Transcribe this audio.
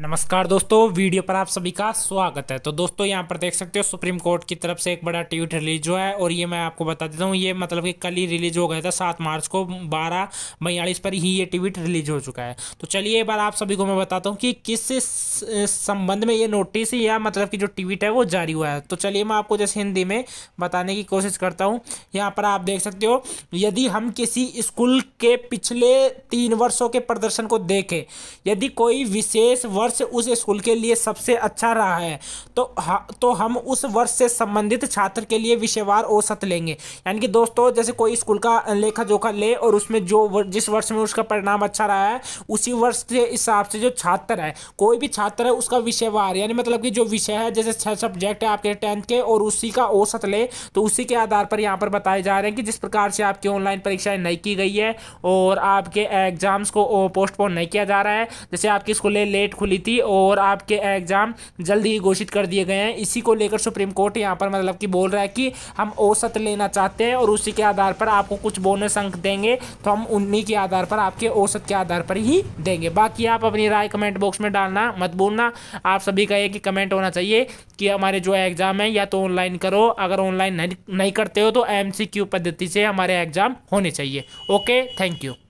नमस्कार दोस्तों वीडियो पर आप सभी का स्वागत है तो दोस्तों यहाँ पर देख सकते हो सुप्रीम कोर्ट की तरफ से एक बड़ा ट्वीट रिलीज हुआ है और ये मैं आपको बता देता हूँ ये मतलब कि कल ही रिलीज हो गया था सात मार्च को बारह बयालीस पर ही ये ट्वीट रिलीज हो चुका है तो चलिए एक बार आप सभी को मैं बताता हूँ कि किस संबंध में ये नोटिस या मतलब कि जो ट्वीट है वो जारी हुआ है तो चलिए मैं आपको जैसे हिंदी में बताने की कोशिश करता हूँ यहाँ पर आप देख सकते हो यदि हम किसी स्कूल के पिछले तीन वर्षों के प्रदर्शन को देखें यदि कोई विशेष वर्ष वर्ष उस स्कूल के लिए सबसे अच्छा रहा है तो हाँ तो हम उस वर्ष से संबंधित छात्र के लिए विषयवार औसत लेंगे यानी कि दोस्तों जैसे कोई स्कूल का लेखा जोखा ले और उसमें जो जिस वर्ष में उसका परिणाम अच्छा रहा है उसी वर्ष के हिसाब से जो छात्र है कोई भी छात्र है उसका विषयवार यानी मतलब कि जो विषय है जैसे छः सब्जेक्ट है आपके टेंथ के और उसी का औसत ले तो उसी के आधार पर यहाँ पर बताए जा रहे हैं कि जिस प्रकार से आपकी ऑनलाइन परीक्षाएं नहीं की गई है और आपके एग्जाम्स को पोस्टपोन नहीं किया जा रहा है जैसे आपकी स्कूलें लेट खुली हुई थी और आपके एग्ज़ाम जल्दी ही घोषित कर दिए गए हैं इसी को लेकर सुप्रीम कोर्ट यहाँ पर मतलब कि बोल रहा है कि हम औसत लेना चाहते हैं और उसी के आधार पर आपको कुछ बोनस अंक देंगे तो हम उन्हीं के आधार पर आपके औसत के आधार पर ही देंगे बाकी आप अपनी राय कमेंट बॉक्स में डालना मत भूलना आप सभी का एक कमेंट होना चाहिए कि हमारे जो एग्ज़ाम है या तो ऑनलाइन करो अगर ऑनलाइन नहीं करते हो तो एम पद्धति से हमारे एग्ज़ाम होने चाहिए ओके थैंक यू